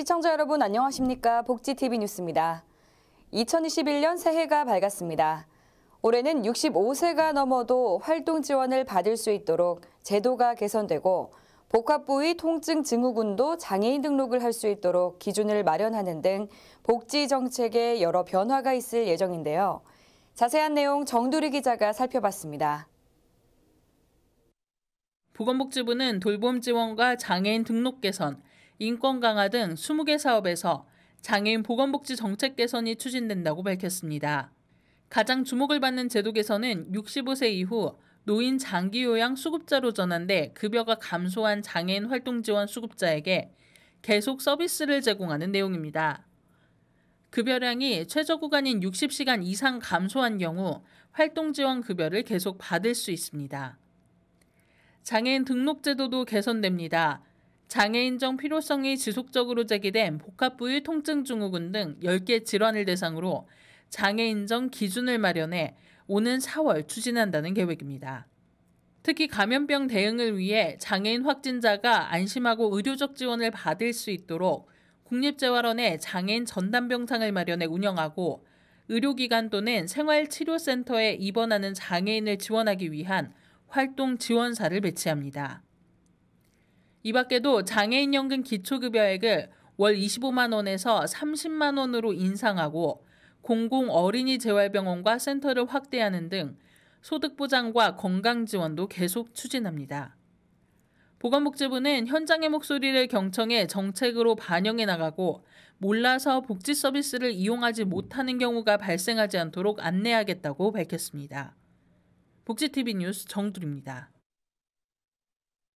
시청자 여러분 안녕하십니까? 복지TV 뉴스입니다. 2021년 새해가 밝았습니다. 올해는 65세가 넘어도 활동 지원을 받을 수 있도록 제도가 개선되고 복합부의 통증 증후군도 장애인 등록을 할 수 있도록 기준을 마련하는 등 복지 정책에 여러 변화가 있을 예정인데요. 자세한 내용 정두리 기자가 살펴봤습니다. 보건복지부는 돌봄 지원과 장애인 등록 개선, 인권 강화 등 20개 사업에서 장애인 보건복지 정책 개선이 추진된다고 밝혔습니다. 가장 주목을 받는 제도 개선은 65세 이후 노인 장기 요양 수급자로 전환돼 급여가 감소한 장애인 활동 지원 수급자에게 계속 서비스를 제공하는 내용입니다. 급여량이 최저 구간인 60시간 이상 감소한 경우 활동 지원 급여를 계속 받을 수 있습니다. 장애인 등록 제도도 개선됩니다. 장애인정 필요성이 지속적으로 제기된 복합부위 통증 증후군 등 10개 질환을 대상으로 장애인정 기준을 마련해 오는 4월 추진한다는 계획입니다. 특히 감염병 대응을 위해 장애인 확진자가 안심하고 의료적 지원을 받을 수 있도록 국립재활원에 장애인 전담병상을 마련해 운영하고 의료기관 또는 생활치료센터에 입원하는 장애인을 지원하기 위한 활동 지원사를 배치합니다. 이 밖에도 장애인연금 기초급여액을 월 25만 원에서 30만 원으로 인상하고 공공 어린이 재활병원과 센터를 확대하는 등 소득보장과 건강지원도 계속 추진합니다. 보건복지부는 현장의 목소리를 경청해 정책으로 반영해 나가고 몰라서 복지 서비스를 이용하지 못하는 경우가 발생하지 않도록 안내하겠다고 밝혔습니다. 복지TV 뉴스 정두입니다.